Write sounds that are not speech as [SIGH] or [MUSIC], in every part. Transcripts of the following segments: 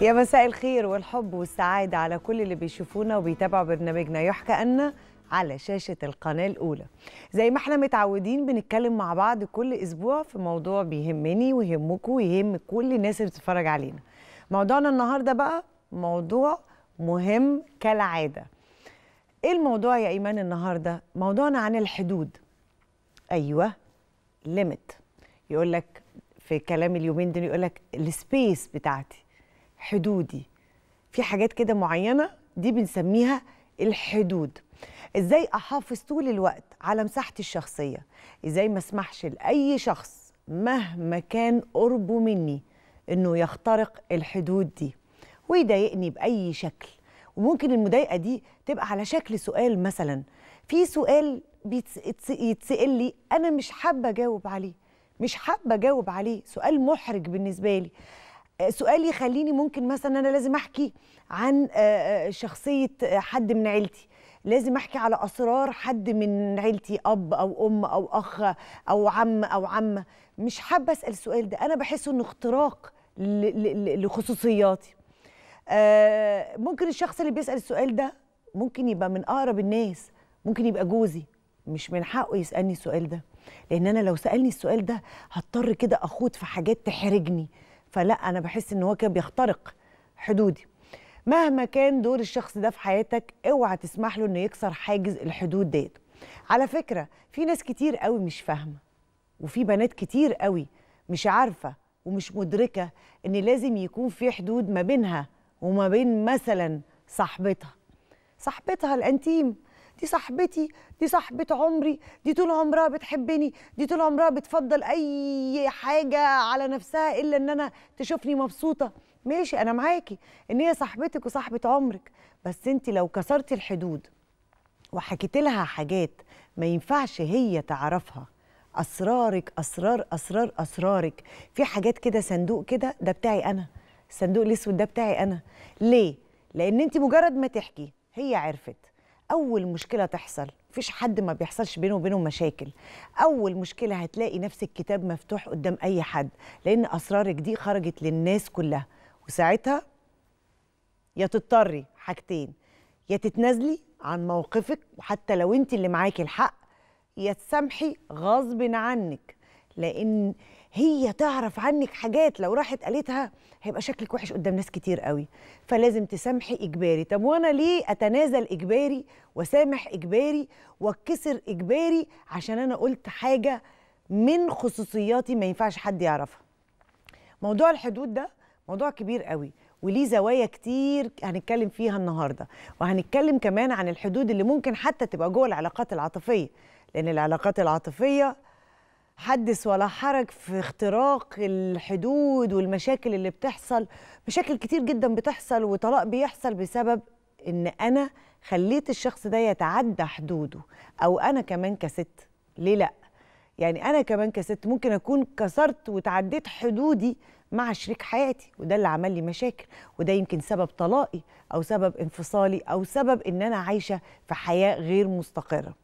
يا مساء الخير والحب والسعادة على كل اللي بيشوفونا وبيتابعوا برنامجنا يحكى أن على شاشة القناة الأولى زي ما احنا متعودين بنتكلم مع بعض كل أسبوع في موضوع بيهمني ويهمكم ويهم كل الناس اللي بتتفرج علينا موضوعنا النهاردة بقى موضوع مهم كالعادة ايه الموضوع يا ايمان النهارده موضوعنا عن الحدود ايوه ليميت يقول لك في كلام اليومين دول يقول لك السبيس بتاعتي حدودي في حاجات كده معينه دي بنسميها الحدود ازاي احافظ طول الوقت على مساحتي الشخصيه ازاي ما اسمحش لاي شخص مهما كان قربه مني انه يخترق الحدود دي ويضايقني باي شكل وممكن المضايقه دي تبقى على شكل سؤال مثلا في سؤال يتسال لي انا مش حابه اجاوب عليه مش حابه اجاوب عليه سؤال محرج بالنسبه لي آه، سؤال يخليني ممكن مثلا انا لازم احكي عن آه، آه، شخصيه حد من عيلتي لازم احكي على اسرار حد من عيلتي اب او ام او اخ او عم او عمه مش حابه اسال السؤال ده انا بحسه انه اختراق لخصوصياتي ممكن الشخص اللي بيسال السؤال ده ممكن يبقى من اقرب الناس ممكن يبقى جوزي مش من حقه يسالني السؤال ده لان انا لو سالني السؤال ده هضطر كده اخوض في حاجات تحرجني فلا انا بحس ان هو كده بيخترق حدودي مهما كان دور الشخص ده في حياتك اوعى تسمح له انه يكسر حاجز الحدود ديت على فكره في ناس كتير قوي مش فاهمه وفي بنات كتير قوي مش عارفه ومش مدركه ان لازم يكون في حدود ما بينها وما بين مثلا صاحبتها صاحبتها الانتيم دي صاحبتي دي صاحبة عمري دي طول عمرها بتحبني دي طول عمرها بتفضل أي حاجة على نفسها إلا إن أنا تشوفني مبسوطة ماشي أنا معاكي إن هي صاحبتك وصاحبة عمرك بس أنت لو كسرتي الحدود وحكيت لها حاجات ما ينفعش هي تعرفها أسرارك أسرار أسرار أسرارك في حاجات كده صندوق كده ده بتاعي أنا الصندوق الأسود ده بتاعي أنا ليه؟ لأن أنت مجرد ما تحكي هي عرفت اول مشكله تحصل مفيش حد ما بيحصلش بينه وبينه مشاكل اول مشكله هتلاقي نفس الكتاب مفتوح قدام اي حد لان اسرارك دي خرجت للناس كلها وساعتها يا تضطري حاجتين يا تتنازلي عن موقفك وحتى لو انت اللي معاكي الحق يا تسامحي غصب عنك لان هي تعرف عنك حاجات لو راحت قالتها هيبقى شكلك وحش قدام ناس كتير قوي فلازم تسامحي اجباري طب وانا ليه اتنازل اجباري وسامح اجباري واتكسر اجباري عشان انا قلت حاجه من خصوصياتي ما ينفعش حد يعرفها موضوع الحدود ده موضوع كبير قوي وليه زوايا كتير هنتكلم فيها النهارده وهنتكلم كمان عن الحدود اللي ممكن حتى تبقى جوه العلاقات العاطفيه لان العلاقات العاطفيه حدث ولا حرج في اختراق الحدود والمشاكل اللي بتحصل مشاكل كتير جدا بتحصل وطلاق بيحصل بسبب ان انا خليت الشخص ده يتعدى حدوده او انا كمان كست ليه لا يعني انا كمان كست ممكن اكون كسرت وتعديت حدودي مع شريك حياتي وده اللي عمل لي مشاكل وده يمكن سبب طلاقي او سبب انفصالي او سبب ان انا عايشه في حياه غير مستقره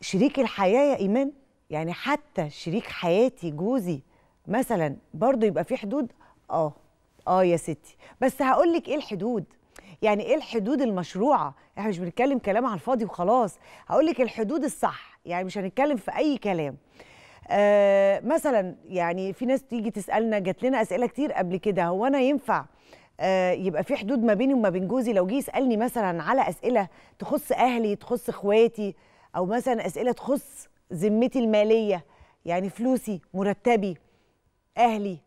شريك الحياه يا ايمان يعني حتى شريك حياتي جوزي مثلا برضه يبقى في حدود اه اه يا ستي بس هقول لك ايه الحدود يعني ايه الحدود المشروعه احنا مش بنتكلم كلام على الفاضي وخلاص هقول لك الحدود الصح يعني مش هنتكلم في اي كلام آه مثلا يعني في ناس تيجي تسالنا جات لنا اسئله كتير قبل كده هو انا ينفع آه يبقى في حدود ما بيني وما بين جوزي لو جه يسالني مثلا على اسئله تخص اهلي تخص اخواتي او مثلا اسئله تخص ذمتي الماليه يعني فلوسي مرتبي اهلي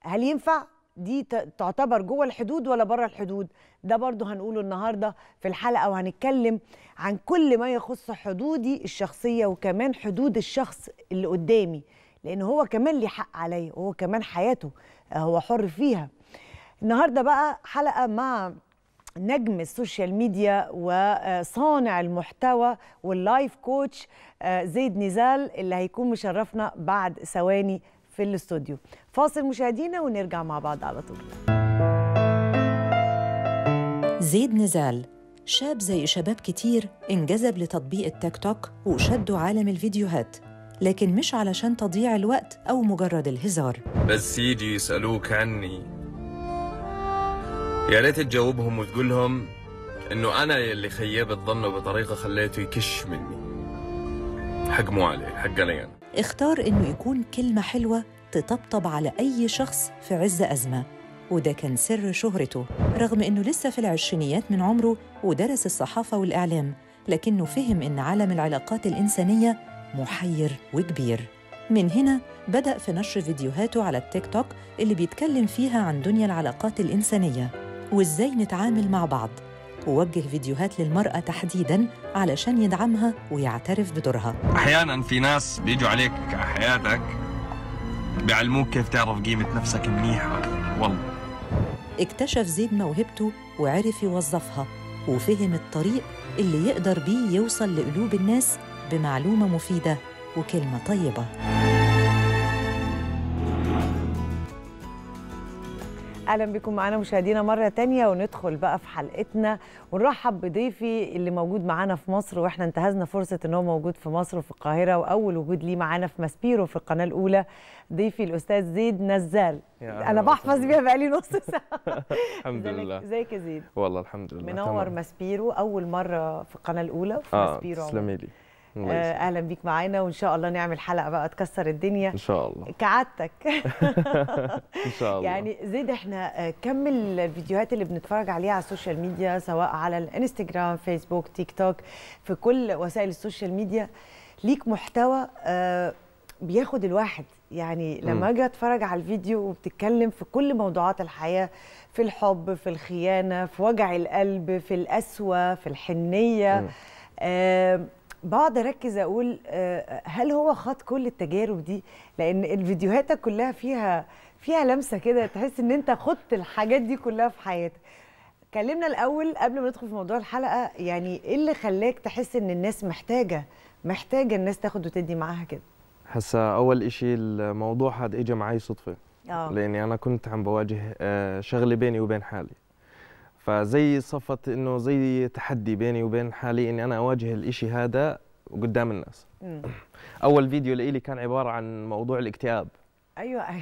هل ينفع دي تعتبر جوه الحدود ولا بره الحدود ده برضه هنقوله النهارده في الحلقه وهنتكلم عن كل ما يخص حدودي الشخصيه وكمان حدود الشخص اللي قدامي لان هو كمان ليه حق عليا وهو كمان حياته آه، هو حر فيها النهارده بقى حلقه مع نجم السوشيال ميديا وصانع المحتوى واللايف كوتش آه، زيد نزال اللي هيكون مشرفنا بعد ثواني في الاستوديو فاصل مشاهدينا ونرجع مع بعض على طول زيد نزال شاب زي شباب كتير انجذب لتطبيق التيك توك وشدوا عالم الفيديوهات لكن مش علشان تضييع الوقت أو مجرد الهزار بس يجي يسألوك عني يا ريت تجاوبهم وتقول لهم انه انا اللي خيبت ظنه بطريقه خليته يكش مني حق مو علي حق علي انا يعني. اختار انه يكون كلمه حلوه تطبطب على اي شخص في عز ازمه وده كان سر شهرته رغم انه لسه في العشرينيات من عمره ودرس الصحافه والاعلام لكنه فهم ان عالم العلاقات الانسانيه محير وكبير من هنا بدأ في نشر فيديوهاته على التيك توك اللي بيتكلم فيها عن دنيا العلاقات الإنسانية وإزاي نتعامل مع بعض ووجه فيديوهات للمرأة تحديدا علشان يدعمها ويعترف بدورها أحيانا في ناس بيجوا عليك حياتك بيعلموك كيف تعرف قيمة نفسك منيح والله اكتشف زيد موهبته وعرف يوظفها وفهم الطريق اللي يقدر بيه يوصل لقلوب الناس بمعلومة مفيدة وكلمة طيبة اهلا بكم معانا مشاهدينا مره تانية وندخل بقى في حلقتنا ونرحب بضيفي اللي موجود معانا في مصر واحنا انتهزنا فرصه ان هو موجود في مصر وفي القاهره واول وجود ليه معانا في ماسبيرو في القناه الاولى ضيفي الاستاذ زيد نزال انا بحفظ بيها بقالي نص ساعه [LAUGHS] الحمد لله ازيك يا زيد والله الحمد لله منور ماسبيرو اول مره في القناه الاولى في آه ماسبيرو تسلمي لي آه، اهلا بيك معانا وان شاء الله نعمل حلقه بقى تكسر الدنيا ان شاء الله كعادتك [LAUGHS] [LAUGHS] ان شاء الله يعني زيد احنا آه، كم الفيديوهات اللي بنتفرج عليها على السوشيال ميديا سواء على الانستجرام فيسبوك تيك توك في كل وسائل السوشيال ميديا ليك محتوى آه، بياخد الواحد يعني لما اجي اتفرج على الفيديو وبتتكلم في كل موضوعات الحياه في الحب في الخيانه في وجع القلب في القسوه في الحنيه بقعد اركز اقول آه، هل هو خاض كل التجارب دي لان الفيديوهاتك كلها فيها فيها لمسه كده تحس ان انت خضت الحاجات دي كلها في حياتك كلمنا الاول قبل ما ندخل في موضوع الحلقه يعني ايه اللي خلاك تحس ان الناس محتاجه محتاجه الناس تاخد وتدي معاها كده هسا اول شيء الموضوع هذا اجى معي صدفه آه. لاني انا كنت عم بواجه آه، شغله بيني وبين حالي فزي صفت انه زي تحدي بيني وبين حالي اني انا اواجه الإشي هذا قدام الناس مم. [CLEARS THROAT] اول فيديو لي كان عباره عن موضوع الاكتئاب ايوه [LAUGHS]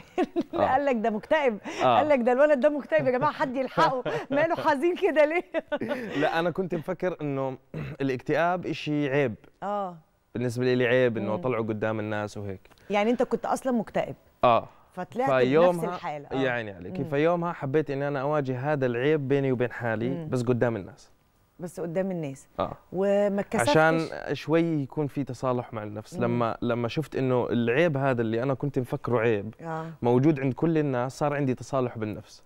آه. قال لك ده مكتئب آه. قال لك ده الولد ده مكتئب يا جماعه حد يلحقه [LAUGHS] ماله حزين كده ليه [LAUGHS] لا انا كنت مفكر انه [CLEARS THROAT] الاكتئاب إشي عيب اه بالنسبه لي عيب انه اطلعه قدام الناس وهيك يعني انت كنت اصلا مكتئب اه فطلعت بنفس الحاله آه. يعني عليك فيومها حبيت اني انا اواجه هذا العيب بيني وبين حالي مم. بس قدام الناس بس قدام الناس آه. وما اتكسفتش عشان شوي يكون في تصالح مع النفس مم. لما لما شفت انه العيب هذا اللي انا كنت مفكره عيب آه. موجود عند كل الناس صار عندي تصالح بالنفس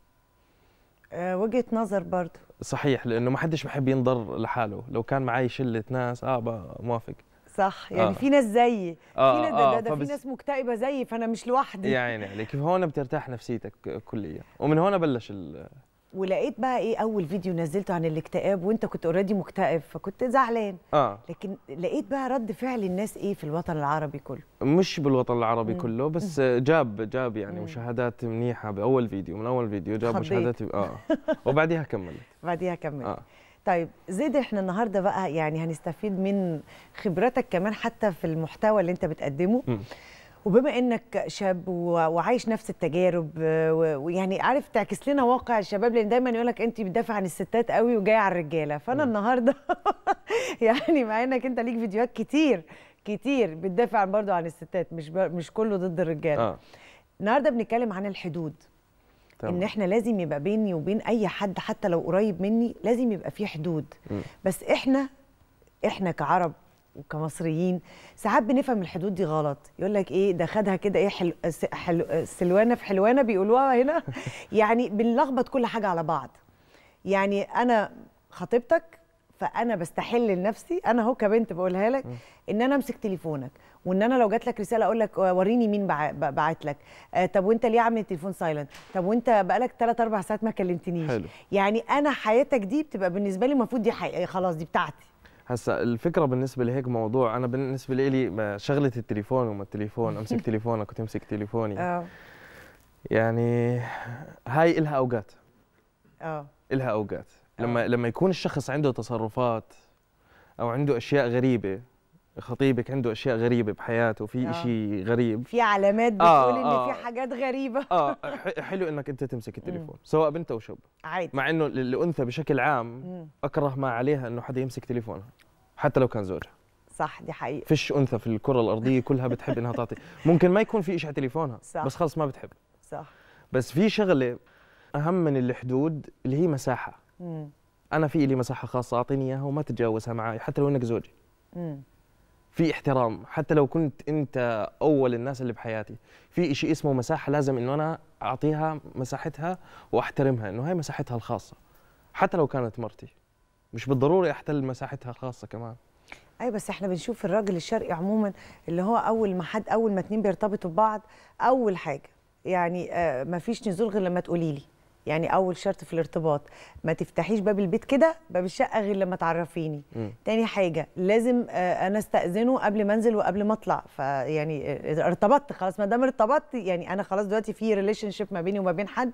آه وجهه نظر برضه صحيح لانه ما حدش بحب ينضر لحاله لو كان معي شله ناس اه موافق صح يعني آه. في ناس زيي آه, آه، في ناس ده, ده, ده فبس... في ناس مكتئبه زيي فانا مش لوحدي يا عيني عليك هون بترتاح نفسيتك كليا ومن هون بلش ال... ولقيت بقى ايه اول فيديو نزلته عن الاكتئاب وانت كنت اوريدي مكتئب فكنت زعلان آه. لكن لقيت بقى رد فعل الناس ايه في الوطن العربي كله مش بالوطن العربي مم. كله بس جاب جاب يعني مم. مشاهدات منيحه باول فيديو من اول فيديو جاب خضيت. مشاهدات اه وبعديها كملت [LAUGHS] بعديها كملت آه. طيب زيد احنا النهارده بقى يعني هنستفيد من خبرتك كمان حتى في المحتوى اللي انت بتقدمه م. وبما انك شاب وعايش نفس التجارب ويعني عارف تعكس لنا واقع الشباب لان دايما يقول لك انت بتدافع عن الستات قوي وجايه على الرجاله فانا م. النهارده [LAUGHS] يعني مع انك انت ليك فيديوهات كتير كتير بتدافع برضو عن الستات مش مش كله ضد الرجاله آه. النهارده بنتكلم عن الحدود طبعا. ان احنا لازم يبقى بيني وبين اي حد حتى لو قريب مني لازم يبقى في حدود م. بس احنا احنا كعرب وكمصريين ساعات بنفهم الحدود دي غلط يقول لك ايه ده خدها كده ايه حلو حلو سلوانه في حلوانه بيقولوها هنا [LAUGHS] يعني بنلخبط كل حاجه على بعض يعني انا خطيبتك فانا بستحل لنفسي انا اهو كبنت بقولها لك ان انا امسك تليفونك وان انا لو جات لك رساله اقول لك وريني مين بعت لك آه، طب وانت ليه عامل التليفون سايلنت طب وانت بقالك 3 4 ساعات ما كلمتنيش حلو. يعني انا حياتك دي بتبقى بالنسبه لي المفروض دي حقيقة. خلاص دي بتاعتي هسا الفكره بالنسبه لهيك موضوع انا بالنسبه لي شغله التليفون وما التليفون [LAUGHS] امسك تليفونك وتمسك تليفوني اه يعني هاي إلها اوقات اه إلها اوقات آه. لما لما يكون الشخص عنده تصرفات او عنده اشياء غريبه خطيبك عنده اشياء غريبه بحياته في آه. شيء غريب في علامات آه، بتقول آه ان في آه. حاجات غريبه اه [LAUGHS] حلو انك انت تمسك التليفون سواء بنت او شاب عادي مع انه الانثى بشكل عام م. اكره ما عليها انه حدا يمسك تليفونها حتى لو كان زوجها صح دي حقيقه فيش انثى في الكره الارضيه كلها بتحب انها تعطي [LAUGHS] ممكن ما يكون في شيء على تليفونها صح. بس خلص ما بتحب صح بس في شغله اهم من الحدود اللي هي مساحه م. انا في لي مساحه خاصه اعطيني اياها وما تتجاوزها معي حتى لو انك زوجي م. في احترام حتى لو كنت انت اول الناس اللي بحياتي في شيء اسمه مساحه لازم انه انا اعطيها مساحتها واحترمها انه هاي مساحتها الخاصه حتى لو كانت مرتي مش بالضروري احتل مساحتها الخاصه كمان اي بس احنا بنشوف الراجل الشرقي عموما اللي هو اول ما حد اول ما اتنين بيرتبطوا ببعض اول حاجه يعني آه فيش نزول غير لما تقولي لي يعني اول شرط في الارتباط ما تفتحيش باب البيت كده باب الشقه غير لما تعرفيني م. تاني حاجه لازم آه، انا استاذنه قبل ما انزل وقبل ما اطلع فيعني آه، ارتبطت خلاص ما دام ارتبطت يعني انا خلاص دلوقتي في ريليشن شيب ما بيني وما بين حد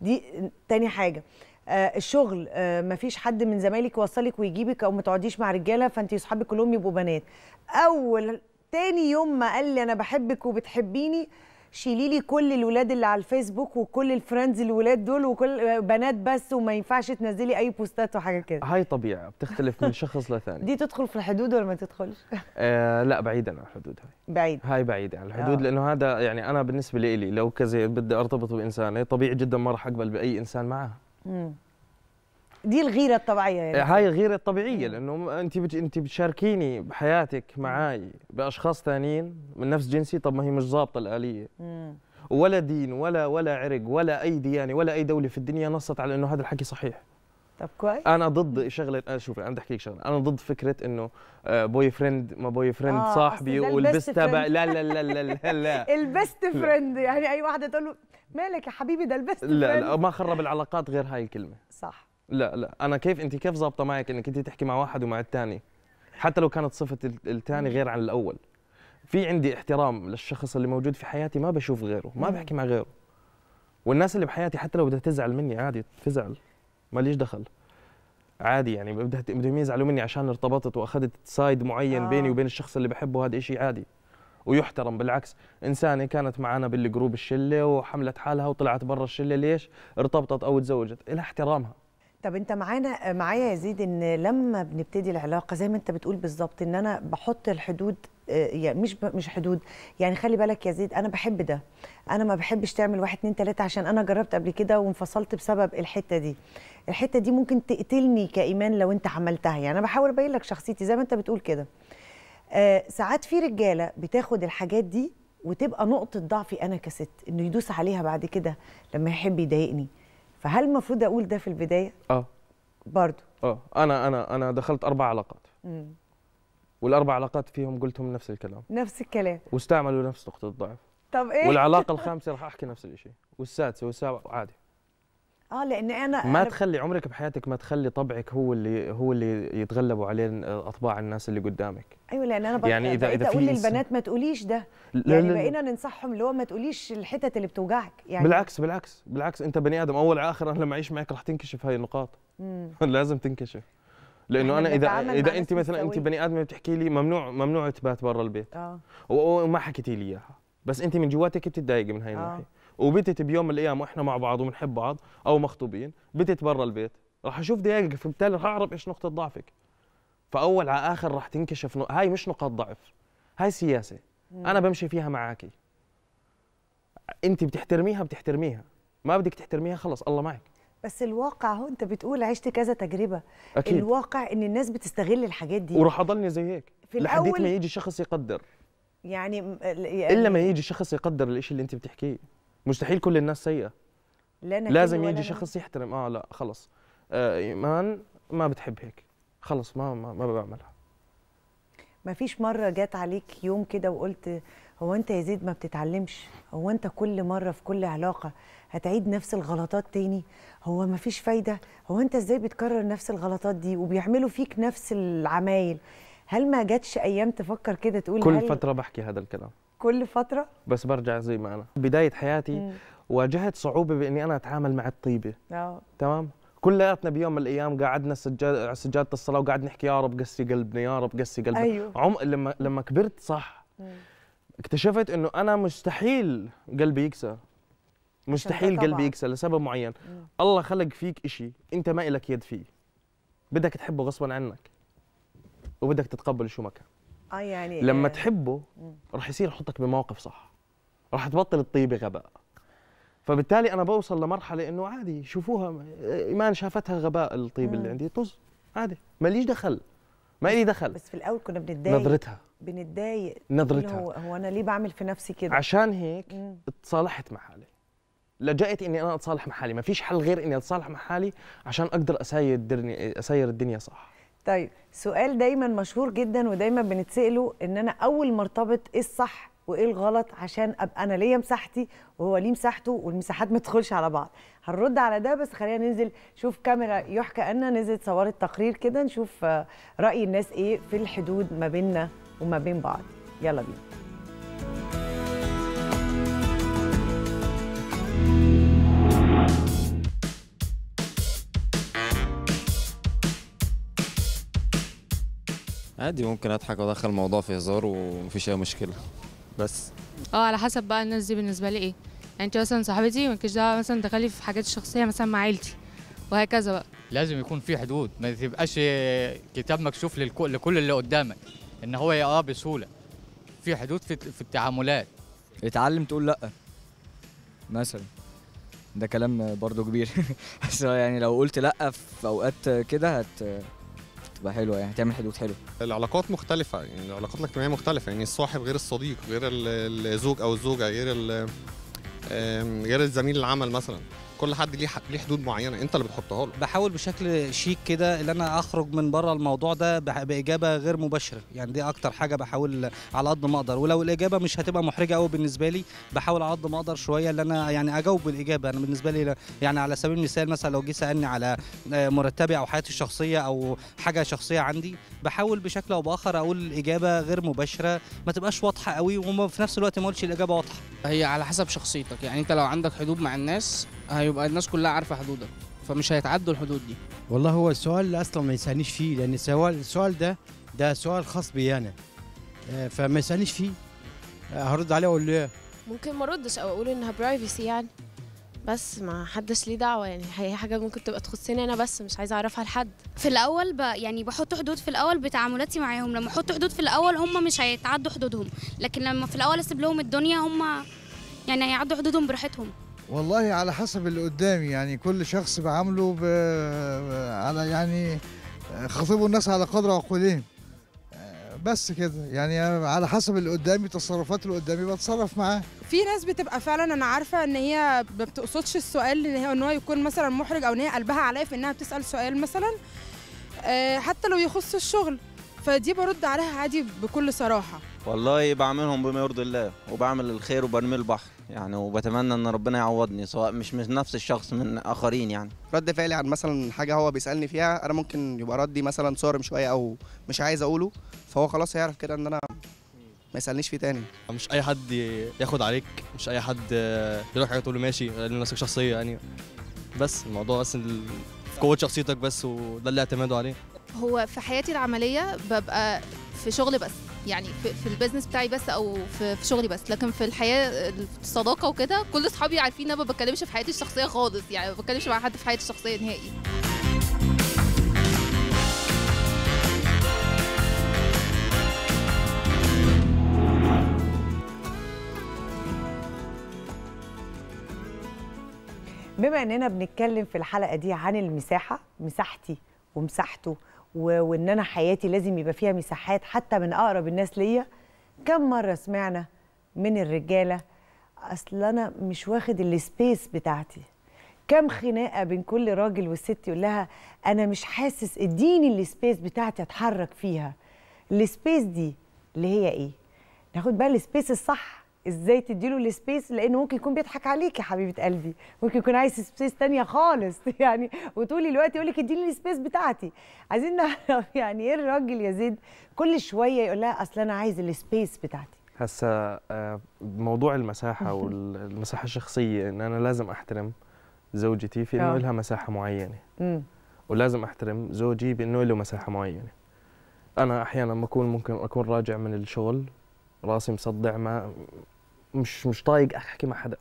دي تاني حاجه آه الشغل آه مفيش حد من زمايلك يوصلك ويجيبك او ما تقعديش مع رجاله فانت اصحابك كلهم يبقوا بنات اول تاني يوم ما قال لي انا بحبك وبتحبيني شيلي لي كل الولاد اللي على الفيسبوك وكل الفريندز الولاد دول وكل بنات بس وما ينفعش تنزلي اي بوستات وحاجه كده هاي طبيعه بتختلف من [LAUGHS] شخص لثاني دي تدخل في الحدود ولا ما تدخلش آه لا بعيدا عن الحدود هاي بعيد هاي بعيده عن الحدود آه. لانه هذا يعني انا بالنسبه لي لو كذا بدي ارتبط بانسانه طبيعي جدا ما راح اقبل باي انسان معها دي الغيره الطبيعيه يعني. هاي الغيره الطبيعيه لانه انت بت... انت بتشاركيني بحياتك معي باشخاص ثانيين من نفس جنسي طب ما هي مش ظابطه الاليه ولا دين ولا ولا عرق ولا اي ديانه يعني، ولا اي دوله في الدنيا نصت على انه هذا الحكي صحيح طب كويس انا ضد شغله انا آه، شوفي انا بدي احكي لك شغله انا ضد فكره انه بوي آه، فريند ما بوي فريند آه صاحبي والبست تبع لا لا لا لا لا, لا. [LAUGHS] البست فريند يعني اي واحده تقول له مالك يا حبيبي ده البست لا لا ما خرب العلاقات غير هاي الكلمه صح لا لا انا كيف انت كيف ظابطه معك انك انت تحكي مع واحد ومع الثاني حتى لو كانت صفه الثاني غير عن الاول في عندي احترام للشخص اللي موجود في حياتي ما بشوف غيره ما بحكي مع غيره والناس اللي بحياتي حتى لو بدها تزعل مني عادي تزعل ماليش دخل عادي يعني بدها بدهم يزعلوا مني عشان ارتبطت واخذت سايد معين آه. بيني وبين الشخص اللي بحبه هذا شيء عادي ويحترم بالعكس انسانه كانت معنا بالجروب الشله وحملت حالها وطلعت برا الشله ليش ارتبطت او تزوجت لها احترامها طب انت معانا معايا يا زيد ان لما بنبتدي العلاقه زي ما انت بتقول بالظبط ان انا بحط الحدود آه، يعني مش مش حدود يعني خلي بالك يا زيد انا بحب ده انا ما بحبش تعمل واحد اتنين تلاته عشان انا جربت قبل كده وانفصلت بسبب الحته دي الحته دي ممكن تقتلني كايمان لو انت عملتها يعني انا بحاول ابين لك شخصيتي زي ما انت بتقول كده آه ساعات في رجاله بتاخد الحاجات دي وتبقى نقطه ضعفي انا كست انه يدوس عليها بعد كده لما يحب يضايقني فهل المفروض اقول ده في البدايه اه برضو اه انا انا انا دخلت اربع علاقات امم والاربع علاقات فيهم قلتهم نفس الكلام نفس الكلام واستعملوا نفس نقطه الضعف طب ايه والعلاقه [LAUGHS] الخامسه راح احكي نفس الشيء والسادسه والسابعه عادي اه لان انا ما أنا تخلي عمرك بحياتك ما تخلي طبعك هو اللي هو اللي يتغلبوا عليه اطباع الناس اللي قدامك ايوه لان انا بقى يعني اذا اذا اقول للبنات ما تقوليش ده لا يعني بقينا ننصحهم اللي هو ما تقوليش الحتت اللي بتوجعك يعني بالعكس بالعكس بالعكس انت بني ادم اول اخر انا لما اعيش معك راح تنكشف هاي النقاط [LAUGHS] لازم تنكشف لانه انا اذا اذا انت مثلا انت بني ادم بتحكي لي ممنوع ممنوع تبات برا البيت اه وما حكيتي لي اياها بس انت من جواتك بتتضايقي من هاي آه. الناحيه وبتت بيوم من الايام واحنا مع بعض وبنحب بعض او مخطوبين بتت برا البيت راح اشوف دقائق فبالتالي راح اعرف ايش نقطه ضعفك فاول على اخر راح تنكشف نق... هاي مش نقاط ضعف هاي سياسه انا بمشي فيها معاكي انت بتحترميها بتحترميها ما بدك تحترميها خلص الله معك بس الواقع هو انت بتقول عشت كذا تجربه أكيد. الواقع ان الناس بتستغل الحاجات دي وراح اضلني زي هيك في لحد ما يجي شخص يقدر يعني, يعني الا ما يجي شخص يقدر الشيء اللي انت بتحكيه مستحيل كل الناس سيئه لا لازم يجي شخص يحترم اه لا خلص آه ايمان ما بتحب هيك خلص ما ما, ما بعملها ما فيش مره جات عليك يوم كده وقلت هو انت يا زيد ما بتتعلمش هو انت كل مره في كل علاقه هتعيد نفس الغلطات تاني هو ما فيش فايده هو انت ازاي بتكرر نفس الغلطات دي وبيعملوا فيك نفس العمايل هل ما جاتش ايام تفكر كده تقول كل هل... فتره بحكي هذا الكلام كل فتره بس برجع زي ما انا بدايه حياتي مم. واجهت صعوبه باني انا اتعامل مع الطيبه اه تمام كلياتنا بيوم من الايام قعدنا سجاد على سجاده الصلاه وقعد نحكي يا رب قسي قلبنا يا رب قسي قلبنا أيوه. عم لما لما كبرت صح مم. اكتشفت انه انا مستحيل قلبي يكسر مستحيل قلبي يكسر لسبب معين مم. الله خلق فيك إشي انت ما إلك يد فيه بدك تحبه غصبا عنك وبدك تتقبل شو ما كان اه يعني لما إيه؟ تحبه راح يصير يحطك بمواقف صح راح تبطل الطيبه غباء فبالتالي انا بوصل لمرحله انه عادي شوفوها ايمان شافتها غباء الطيب اللي عندي طز عادي ماليش دخل ما لي دخل بس في الاول كنا بنتضايق نظرتها بنتضايق نظرتها هو, هو انا ليه بعمل في نفسي كده عشان هيك مم. اتصالحت مع حالي لجأت اني انا اتصالح مع حالي ما فيش حل غير اني اتصالح مع حالي عشان اقدر اساير الدنيا صح طيب سؤال دايما مشهور جدا ودايما بنتساله ان انا اول ما ارتبط ايه الصح وايه الغلط عشان ابقى انا ليا مساحتي وهو ليه مساحته والمساحات ما تدخلش على بعض هنرد على ده بس خلينا ننزل شوف كاميرا يحكى ان نزلت صورت تقرير كده نشوف آه، راي الناس ايه في الحدود ما بيننا وما بين بعض يلا بينا عادي ممكن اضحك وادخل الموضوع في هزار ومفيش اي مشكله بس اه على حسب بقى الناس دي بالنسبه لي ايه يعني انت مثلا صاحبتي مالكيش دعوه مثلا دخلي في حاجات شخصيه مثلا مع عيلتي وهكذا بقى لازم يكون في حدود ما تبقاش كتاب مكشوف لكل اللي قدامك ان هو اه بسهوله في حدود في, في التعاملات اتعلم تقول لا مثلا ده كلام برضو كبير [LAUGHS] بس يعني لو قلت لا في اوقات كده هت تبقى حلوه يعني تعمل حدود حلو العلاقات مختلفه يعني العلاقات الاجتماعيه مختلفه يعني الصاحب غير الصديق غير الزوج او الزوجه غير غير الزميل العمل مثلا كل حد ليه ليه حدود معينه انت اللي بتحطها له بحاول بشكل شيك كده ان انا اخرج من بره الموضوع ده باجابه غير مباشره يعني دي اكتر حاجه بحاول على قد ما اقدر ولو الاجابه مش هتبقى محرجه قوي بالنسبه لي بحاول على قد ما اقدر شويه ان انا يعني اجاوب بالاجابه انا بالنسبه لي يعني على سبيل المثال مثلا لو جه سالني على آه، مرتبي او حياتي الشخصيه او حاجه شخصيه عندي بحاول بشكل او باخر اقول اجابه غير مباشره ما تبقاش واضحه قوي وفي نفس الوقت ما اقولش الاجابه واضحه هي على حسب شخصيتك يعني انت لو عندك حدود مع الناس هيبقى الناس كلها عارفه حدودك فمش هيتعدوا الحدود دي والله هو السؤال اللي اصلا ما يسالنيش فيه لان السؤال السؤال ده ده سؤال خاص بي انا آه، فما يسالنيش فيه آه، هرد عليه اقول له إيه؟ ممكن ما اردش او اقول انها برايفسي يعني بس ما حدش ليه دعوه يعني هي حاجه ممكن تبقى تخصني انا بس مش عايزه اعرفها لحد في الاول ب... يعني بحط حدود في الاول بتعاملاتي معاهم لما احط حدود في الاول هم مش هيتعدوا حدودهم لكن لما في الاول اسيب لهم الدنيا هم يعني هيعدوا حدودهم براحتهم والله على حسب اللي قدامي يعني كل شخص بعامله ب... على يعني خاطبوا الناس على قدر عقولهم بس كده يعني على حسب اللي قدامي تصرفات اللي قدامي بتصرف معاه في ناس بتبقى فعلا انا عارفه ان هي ما بتقصدش السؤال ان هو يكون مثلا محرج او ان هي قلبها عليا في انها بتسال سؤال مثلا آه، حتى لو يخص الشغل فدي برد عليها عادي بكل صراحه والله بعملهم بما يرضي الله وبعمل الخير وبرمي البحر يعني وبتمنى ان ربنا يعوضني سواء مش من نفس الشخص من اخرين يعني رد فعلي عن مثلا حاجه هو بيسالني فيها انا ممكن يبقى ردي مثلا صارم شويه او مش عايز اقوله فهو خلاص هيعرف كده ان انا ما يسالنيش فيه تاني مش اي حد ياخد عليك مش اي حد يروح حاجه تقول له ماشي لنفسك شخصيه يعني بس الموضوع بس قوه شخصيتك بس وده اللي اعتمدوا عليه هو في حياتي العمليه ببقى في شغل بس يعني في, في البيزنس بتاعي بس او في, في شغلي بس لكن في الحياه الصداقه وكده كل اصحابي عارفين ان انا ما بتكلمش في حياتي الشخصيه خالص يعني ما بتكلمش مع حد في حياتي الشخصيه نهائي بما اننا بنتكلم في الحلقه دي عن المساحه مساحتي ومساحته وان انا حياتي لازم يبقى فيها مساحات حتى من اقرب الناس ليا كم مره سمعنا من الرجاله اصل انا مش واخد السبيس بتاعتي كم خناقه بين كل راجل والست يقول لها انا مش حاسس اديني السبيس بتاعتي اتحرك فيها السبيس دي اللي هي ايه ناخد بقى السبيس الصح ازاي تديله السبيس لانه ممكن يكون بيضحك عليك يا حبيبه قلبي ممكن يكون عايز سبيس تانية خالص [LAUGHS] يعني وطول الوقت يقول لك اديني السبيس بتاعتي عايزين نعرف [LAUGHS] يعني ايه الراجل يا زيد كل شويه يقول لها اصل انا عايز السبيس بتاعتي هسه آه، موضوع المساحه [LAUGHS] والمساحه الشخصيه ان انا لازم احترم زوجتي في انه آه. لها مساحه معينه ولازم احترم زوجي بانه له مساحه معينه انا احيانا بكون ممكن اكون راجع من الشغل راسي مصدع ما مش مش طايق احكي مع حدا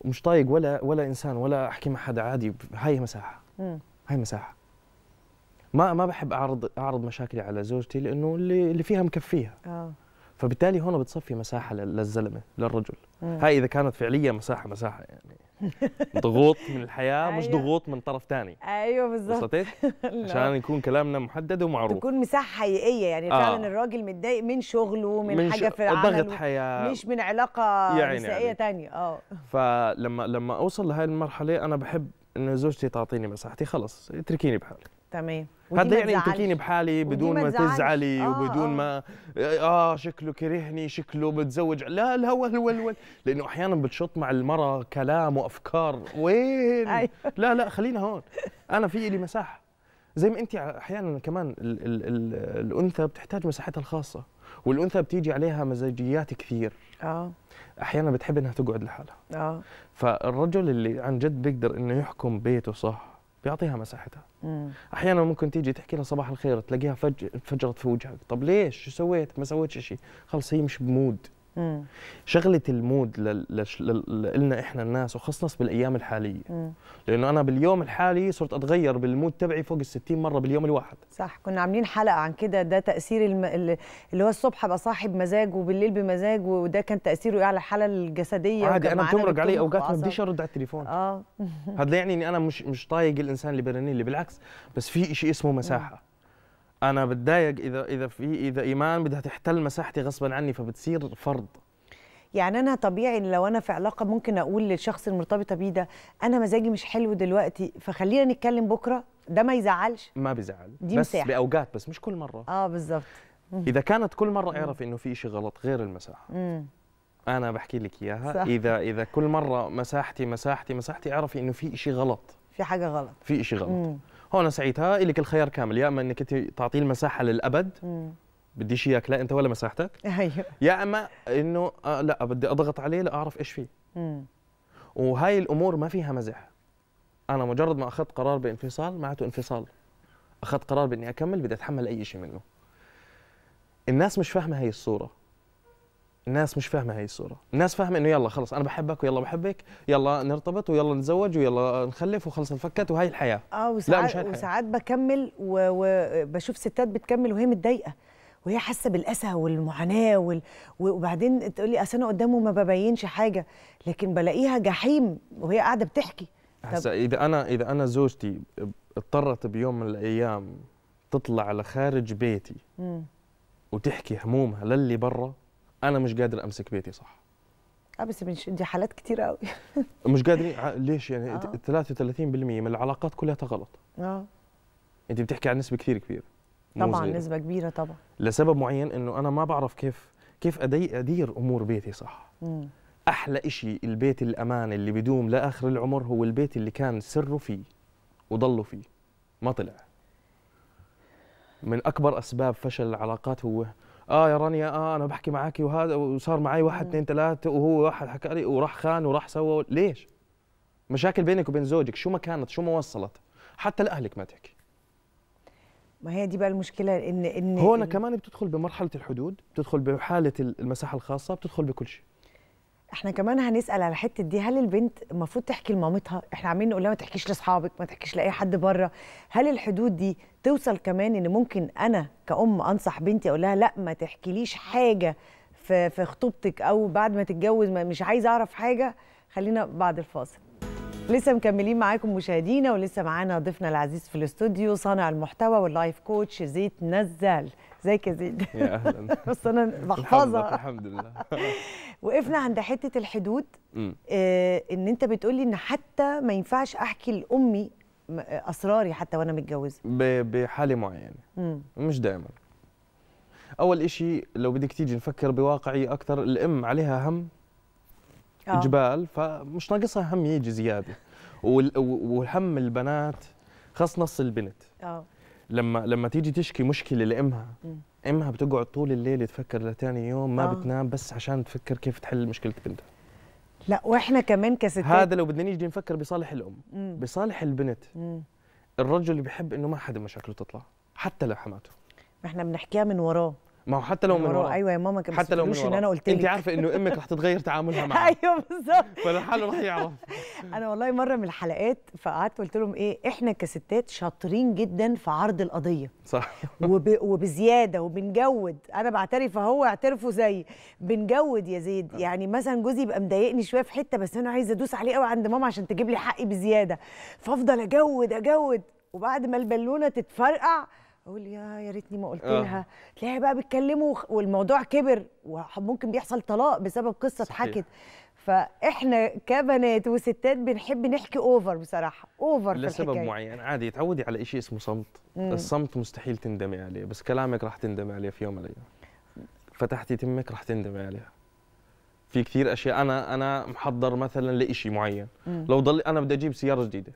ومش طايق ولا ولا انسان ولا احكي مع حدا عادي هاي مساحه مم. هاي مساحه ما ما بحب اعرض اعرض مشاكلي على زوجتي لانه اللي اللي فيها مكفيها اه فبالتالي هون بتصفي مساحه للزلمه للرجل مم. هاي اذا كانت فعليا مساحه مساحه يعني [LAUGHS] ضغوط من الحياه أيوة. مش ضغوط من طرف ثاني ايوه بالظبط [LAUGHS] عشان يكون كلامنا محدد ومعروف تكون مساحه حقيقيه يعني آه. فعلا الراجل متضايق من شغله من, من حاجه في العمل ضغط حياه مش من علاقه يعني نسائيه يعني. ثانيه اه فلما لما اوصل لهي المرحله انا بحب ان زوجتي تعطيني مساحتي خلص اتركيني بحالي تمام هذا يعني تتركيني بحالي بدون ما, تزعلي آه وبدون آه. ما آه،, اه شكله كرهني شكله بتزوج لا الهوى الول لانه احيانا بتشط مع المراه كلام وافكار وين أيوه. لا لا خلينا هون انا في لي مساحه زي ما انت احيانا كمان الـ الـ الـ الانثى بتحتاج مساحتها الخاصه والانثى بتيجي عليها مزاجيات كثير اه احيانا بتحب انها تقعد لحالها اه فالرجل اللي عن جد بيقدر انه يحكم بيته صح بيعطيها مساحتها مم. احيانا ممكن تيجي تحكي لها صباح الخير تلاقيها فجرت في وجهك طب ليش شو سويت ما سويتش شيء خلص هي مش بمود مم. شغله المود لنا احنا الناس وخصص بالايام الحاليه مم. لانه انا باليوم الحالي صرت اتغير بالمود تبعي فوق ال 60 مره باليوم الواحد صح كنا عاملين حلقه عن كده ده تاثير الم... اللي هو الصبح ابقى صاحي بمزاج وبالليل بمزاج وده كان تاثيره ايه على الحاله الجسديه عادي انا بتمرق علي اوقات ما بديش ارد على التليفون اه [LAUGHS] هذا يعني اني انا مش مش طايق الانسان اللي برني بالعكس بس في شيء اسمه مساحه مم. انا بتضايق اذا اذا في اذا ايمان بدها تحتل مساحتي غصبا عني فبتصير فرض يعني انا طبيعي ان لو انا في علاقه ممكن اقول للشخص المرتبطه بيه ده انا مزاجي مش حلو دلوقتي فخلينا نتكلم بكره ده ما يزعلش ما بيزعل دي بس مساحة. باوقات بس مش كل مره اه بالظبط اذا كانت كل مره اعرف انه في شيء غلط غير المساحه مم. انا بحكي لك اياها صح. اذا اذا كل مره مساحتي مساحتي مساحتي اعرفي انه في شيء غلط في حاجه غلط في شيء غلط مم. هون ساعتها لك الخيار كامل يا اما انك انت تعطيه المساحه للابد بديش اياك لا انت ولا مساحتك [LAUGHS] أيوه. يا اما انه آه لا بدي اضغط عليه لاعرف ايش فيه وهي وهاي الامور ما فيها مزح انا مجرد ما اخذت قرار بانفصال معناته انفصال اخذت قرار باني اكمل بدي اتحمل اي شيء منه الناس مش فاهمه هي الصوره الناس مش فاهمه هاي الصوره الناس فاهمه انه يلا خلص انا بحبك ويلا بحبك يلا نرتبط ويلا نتزوج ويلا نخلف وخلص نفكت وهي الحياه اه وساعات وساعات بكمل وبشوف ستات بتكمل وهي متضايقه وهي حاسه بالاسى والمعاناه وال... وبعدين تقول لي اصل انا قدامه ما ببينش حاجه لكن بلاقيها جحيم وهي قاعده بتحكي هسه اذا انا اذا انا زوجتي اضطرت بيوم من الايام تطلع لخارج بيتي م. وتحكي همومها للي برا انا مش قادر امسك بيتي صح اه بس مش دي حالات كتير قوي [LAUGHS] مش قادرين ليش يعني آه. 33% من العلاقات كلها غلط اه انت بتحكي عن نسبه كثير كبيره طبعا صغيرة. نسبه كبيره طبعا لسبب معين انه انا ما بعرف كيف كيف أدي ادير امور بيتي صح مم. احلى شيء البيت الامان اللي بدوم لاخر العمر هو البيت اللي كان سره فيه وضله فيه ما طلع من اكبر اسباب فشل العلاقات هو اه يا رانيا اه انا بحكي معك وهذا وصار معي واحد اثنين ثلاثه وهو واحد حكى لي وراح خان وراح سوى ليش؟ مشاكل بينك وبين زوجك شو ما كانت شو ما وصلت حتى لاهلك ما تحكي ما هي دي بقى المشكله ان ان هون إن كمان بتدخل بمرحله الحدود بتدخل بحاله المساحه الخاصه بتدخل بكل شيء احنا كمان هنسال على حته دي هل البنت المفروض تحكي لمامتها احنا عمالين نقول لها ما تحكيش لاصحابك ما تحكيش لاي حد بره هل الحدود دي توصل كمان ان ممكن انا كأم انصح بنتي اقول لها لا ما تحكيليش حاجه في في خطوبتك او بعد ما تتجوز ما مش عايزه اعرف حاجه خلينا بعد الفاصل لسه مكملين معاكم مشاهدينا ولسه معانا ضيفنا العزيز في الاستوديو صانع المحتوى واللايف كوتش زيت نزال ازيك يا زيد يا اهلا [LAUGHS] بس انا بحفظها الحمد لله [LAUGHS] وقفنا عند حته الحدود آه ان انت بتقولي ان حتى ما ينفعش احكي لامي اسراري حتى وانا متجوزه بحاله معينه مم. مش دائما اول إشي لو بدك تيجي نفكر بواقعي اكثر الام عليها هم آه. جبال فمش ناقصها هم يجي زياده والهم البنات خاص نص البنت اه لما لما تيجي تشكي مشكله لامها امها بتقعد طول الليل تفكر لتاني يوم ما آه. بتنام بس عشان تفكر كيف تحل مشكله بنتها لا واحنا كمان كستات هذا لو بدنا نيجي نفكر بصالح الام مم. بصالح البنت مم. الرجل اللي بحب انه ما حدا مشاكله تطلع حتى لو حماته احنا بنحكيها من وراه ما هو حتى لو من ورا ايوه يا ماما كان حتى لو من ان انا قلت انت عارفه انه امك رح تتغير تعاملها معاك [LAUGHS] ايوه بالظبط فلحاله رح يعرف انا والله مره من الحلقات فقعدت قلت لهم ايه احنا كستات شاطرين جدا في عرض القضيه صح [LAUGHS] وب... وبزياده وبنجود انا بعترف اهو اعترفوا زيي بنجود يا زيد آه. يعني مثلا جوزي يبقى مضايقني شويه في حته بس انا عايزه ادوس عليه قوي عند ماما عشان تجيب لي حقي بزياده فافضل اجود اجود وبعد ما البالونه تتفرقع اقول يا يا ريتني ما قلت آه. لها تلاقيها بقى بيتكلموا والموضوع كبر وممكن بيحصل طلاق بسبب قصه اتحكت فاحنا كبنات وستات بنحب نحكي اوفر بصراحه اوفر لسبب معين عادي تعودي على شيء اسمه صمت مم. الصمت مستحيل تندمي عليه بس كلامك راح تندمي عليه في يوم من الايام فتحتي تمك راح تندمي عليها في كثير اشياء انا انا محضر مثلا لشيء معين مم. لو ضل انا بدي اجيب سياره جديده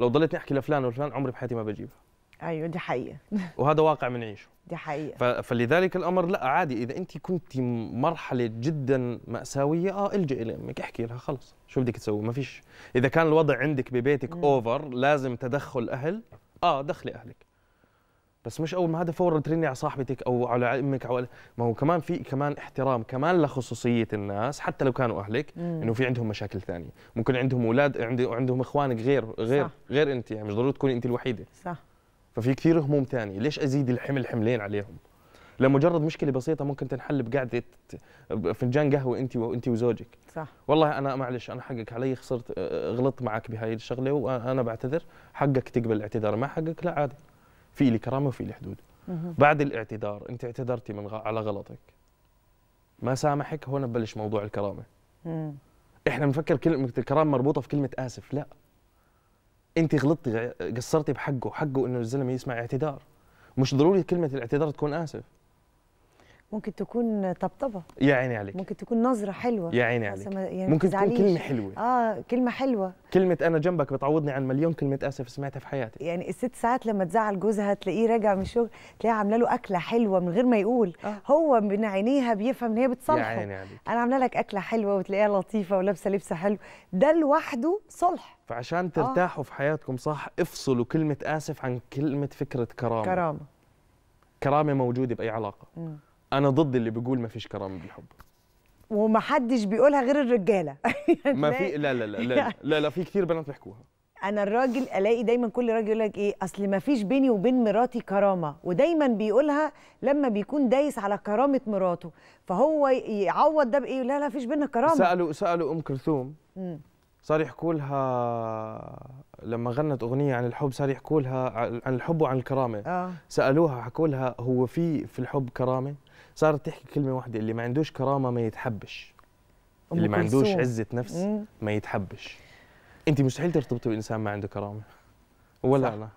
لو ضليت احكي لفلان وفلان عمري بحياتي ما بجيبها ايوه دي حقيقه [LAUGHS] وهذا واقع بنعيشه دي حقيقه فلذلك الامر لا عادي اذا انت كنت مرحله جدا ماساويه اه الجئي لامك احكي لها خلص شو بدك تسوي ما فيش اذا كان الوضع عندك ببيتك مم. اوفر لازم تدخل اهل اه دخلي اهلك بس مش اول ما هذا فورا ترني على صاحبتك او على امك او ما هو كمان في كمان احترام كمان لخصوصيه الناس حتى لو كانوا اهلك انه في عندهم مشاكل ثانيه ممكن عندهم اولاد عندهم اخوانك غير غير صح. غير انت يعني مش ضروري تكوني انت الوحيده صح ففي كثير هموم ثانيه ليش ازيد الحمل حملين عليهم لمجرد مشكله بسيطه ممكن تنحل بقعده فنجان قهوه انت وانت وزوجك صح والله انا معلش انا حقك علي خسرت غلطت معك بهاي الشغله وانا بعتذر حقك تقبل الاعتذار ما حقك لا عادي في لي كرامه وفي لي حدود مه. بعد الاعتذار انت اعتذرتي من غ... على غلطك ما سامحك هون ببلش موضوع الكرامه مه. احنا بنفكر كلمه الكرامه مربوطه في كلمه اسف لا انت غلطتي قصرتي بحقه حقه انه الزلمه يسمع اعتذار مش ضروري كلمه الاعتذار تكون اسف ممكن تكون طبطبه يا عيني عليك ممكن تكون نظره حلوه يا عيني عليك يعني ممكن تكون كلمه حلوه اه كلمه حلوه كلمه انا جنبك بتعوضني عن مليون كلمه اسف سمعتها في حياتي يعني الست ساعات لما تزعل جوزها تلاقيه راجع من الشغل تلاقيها عامله له اكله حلوه من غير ما يقول آه. هو من عينيها بيفهم ان هي بتصالحه يا عيني عليك انا عامله لك اكله حلوه وتلاقيها لطيفه ولابسه لبس حلو ده لوحده صلح فعشان آه. ترتاحوا آه. في حياتكم صح افصلوا كلمه اسف عن كلمه فكره كرامه كرامه كرامه موجوده باي علاقه م. انا ضد اللي بيقول ما فيش كرامه بالحب ومحدش بيقولها غير الرجاله [LAUGHS] يعني ما في لا لا لا لا يعني لا, لا في كثير بنات بيحكوها انا الراجل الاقي دايما كل راجل يقول لك ايه اصل ما فيش بيني وبين مراتي كرامه ودايما بيقولها لما بيكون دايس على كرامه مراته فهو يعوض ده بايه لا لا فيش بينا كرامه سالوا سالوا ام كلثوم صار يحكوا لها لما غنت اغنيه عن الحب صار يحكوا لها عن الحب وعن الكرامه آه. سالوها حكوا لها هو في في الحب كرامه صارت تحكي كلمه واحده اللي ما عندوش كرامه ما يتحبش اللي ما عندوش عزه نفس ما يتحبش انت مستحيل ترتبطي بانسان ما عنده كرامه ولا صح. انا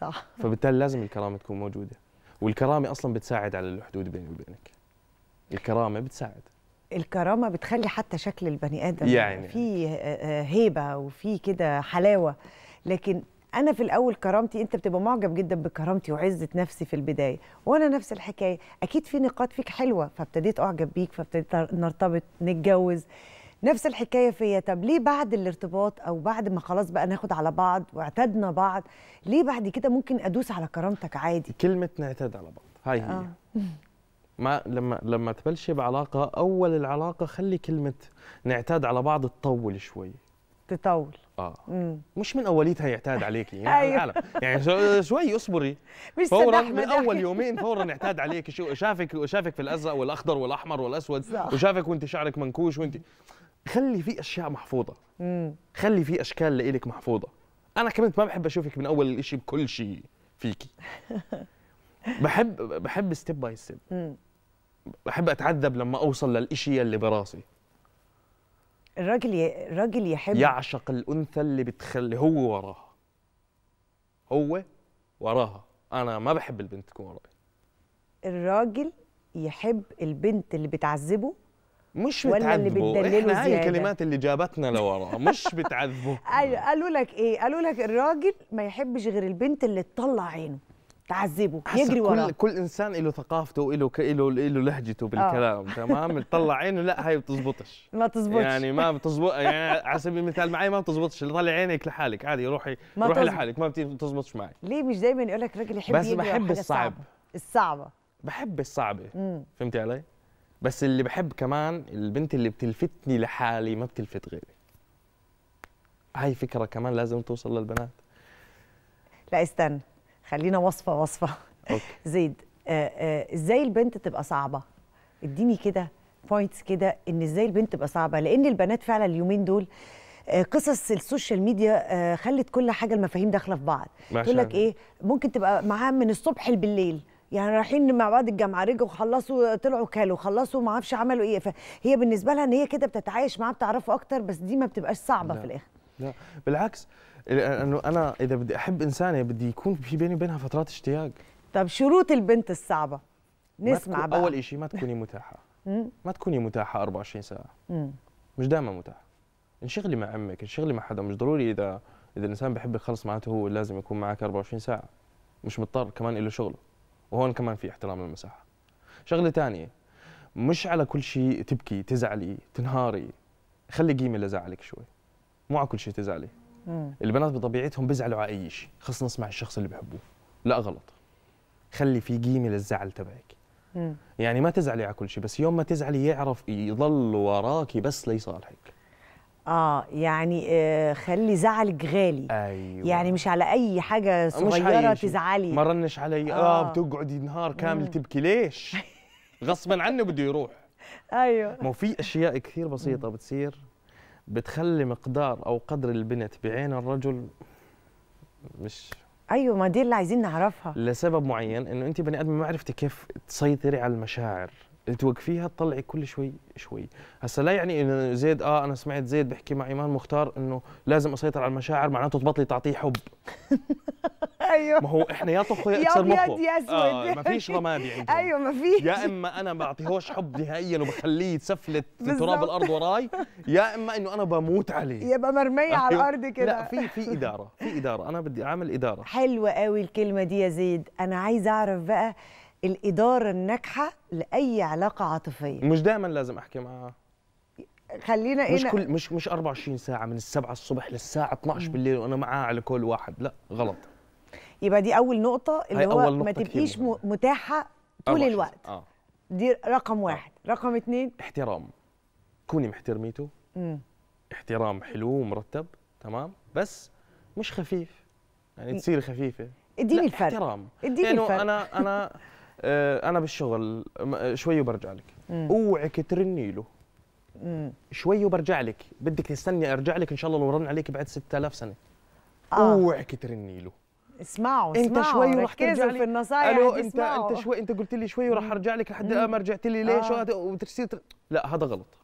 صح فبالتالي لازم الكرامه تكون موجوده والكرامه اصلا بتساعد على الحدود بيني وبينك الكرامه بتساعد الكرامه بتخلي حتى شكل البني ادم يعني في آه، آه، هيبه وفي كده حلاوه لكن انا في الاول كرامتي انت بتبقى معجب جدا بكرامتي وعزه نفسي في البدايه وانا نفس الحكايه اكيد في نقاط فيك حلوه فابتديت اعجب بيك فابتديت نرتبط نتجوز نفس الحكايه فيا طب ليه بعد الارتباط او بعد ما خلاص بقى ناخد على بعض واعتدنا بعض ليه بعد كده ممكن ادوس على كرامتك عادي كلمه نعتاد على بعض هاي هي آه. ما لما لما تبلشي بعلاقه اول العلاقه خلي كلمه نعتاد على بعض تطول شوي تطول اه مم. مش من اوليتها يعتاد عليكي يعني أيوه. العالم يعني شوي اصبري [LAUGHS] مش فورا من اول يومين فورا اعتاد عليكي شو شافك شافك في الازرق والاخضر والاحمر والاسود صح. وشافك وانت شعرك منكوش وانت خلي في اشياء محفوظه مم. خلي في اشكال لإلك محفوظه انا كمان ما بحب اشوفك من اول الشيء بكل شيء فيكي [LAUGHS] بحب بحب ستيب باي ستيب بحب اتعذب لما اوصل للإشي اللي براسي الراجل ي... الراجل يحب يعشق الانثى اللي بتخلي هو وراها هو وراها انا ما بحب البنت تكون وراي الراجل يحب البنت اللي بتعذبه مش ولا اللي بتدلله احنا هاي الكلمات اللي جابتنا لورا مش [LAUGHS] بتعذبه أيوة، قالوا لك ايه قالوا لك الراجل ما يحبش غير البنت اللي تطلع عينه تعذبه يجري وراه كل كل انسان له ثقافته له له له لهجته بالكلام آه. تمام [LAUGHS] تطلع عينه لا هاي بتزبطش ما بتزبطش يعني ما [LAUGHS] بتزبط يعني على سبيل المثال معي ما بتزبطش طلع عينك لحالك عادي روحي روحي تزب... لحالك ما بتزبطش معي ليه مش دايما يقول لك راجل يحب بس بحب الصعب الصعبه بحب الصعبه فهمتي علي بس اللي بحب كمان البنت اللي بتلفتني لحالي ما بتلفت غيري هاي فكره كمان لازم توصل للبنات لا استنى خلينا وصفه وصفه أوكي. [LAUGHS] زيد آه، آه، ازاي البنت تبقى صعبه اديني كده بوينتس كده ان ازاي البنت تبقى صعبه لان البنات فعلا اليومين دول آه، قصص السوشيال ميديا خلت كل حاجه المفاهيم داخله في بعض تقول لك ايه ممكن تبقى معاها من الصبح بالليل يعني رايحين مع بعض الجامعه رجعوا خلصوا طلعوا كلوا خلصوا ما اعرفش عملوا ايه فهي بالنسبه لها ان هي كده بتتعايش معاه بتعرفه اكتر بس دي ما بتبقاش صعبه لا. في الاخر لا بالعكس لانه انا اذا بدي احب انسانه بدي يكون في بيني وبينها فترات اشتياق طب شروط البنت الصعبه نسمع بقى اول شيء ما تكوني متاحه ما تكوني متاحه 24 ساعه مش دائما متاحه انشغلي مع امك انشغلي مع حدا مش ضروري اذا اذا الانسان بحبك خلص معناته هو لازم يكون معك 24 ساعه مش مضطر كمان له شغله وهون كمان في احترام للمساحه شغله ثانيه مش على كل شيء تبكي تزعلي تنهاري خلي قيمه لزعلك شوي مو على كل شيء تزعلي مم. البنات بطبيعتهم بيزعلوا على اي شيء خص نسمع الشخص اللي بحبوه لا غلط خلي في قيمه للزعل تبعك مم. يعني ما تزعلي على كل شيء بس يوم ما تزعلي يعرف يضل وراكي بس ليصالحك اه يعني آه خلي زعلك غالي أيوة. يعني مش على اي حاجه صغيره مش تزعلي ما رنش علي اه, آه بتقعدي نهار كامل مم. تبكي ليش [LAUGHS] غصبا عنه بده يروح ايوه ما في اشياء كثير بسيطه بتصير بتخلي مقدار او قدر البنت بعين الرجل مش ايوه ما دي اللي عايزين نعرفها لسبب معين انه انت بني ادم ما عرفتي كيف تسيطري على المشاعر توقفيها تطلعي كل شوي شوي هسا لا يعني انه زيد اه انا سمعت زيد بحكي مع ايمان مختار انه لازم اسيطر على المشاعر معناته تبطلي تعطيه حب [LAUGHS] ايوه ما هو احنا يا طخ يا اكثر مخه يا اسود آه ما فيش رمادي [LAUGHS] ايوه ما فيش يا اما انا بعطيهوش حب نهائيا وبخليه يتسفلت تراب الارض وراي يا اما انه انا بموت عليه يبقى مرميه على أيوه. الارض كده لا في في اداره في اداره انا بدي اعمل اداره حلوه قوي الكلمه دي يا زيد انا عايزه اعرف بقى الاداره الناجحه لاي علاقه عاطفيه مش دايما لازم احكي معاها خلينا ايه مش كل مش مش 24 ساعه من السبعة الصبح للساعه 12 بالليل وانا معاه على كل واحد لا غلط يبقى دي اول نقطه اللي هو نقطة ما تبقيش متاحه طول الوقت آه. دي رقم واحد آه. رقم اثنين احترام كوني محترميته مم. احترام حلو ومرتب تمام بس مش خفيف يعني تصير خفيفه اديني الفرق احترام اديني يعني الفرق انا انا [LAUGHS] آه، انا بالشغل آه، شوي وبرجع لك اوعك ترني له شوي وبرجع لك بدك تستني ارجع لك ان شاء الله لو رن عليك بعد 6000 سنه آه. اوعك ترني له اسمعوا انت اسمعوا شوي ورح ترجع لي في النصايح الو انت اسمعوا. انت شوي انت قلت لي شوي وراح ارجع لك لحد ما رجعت لي ليش آه. وترسيل تر... لا هذا غلط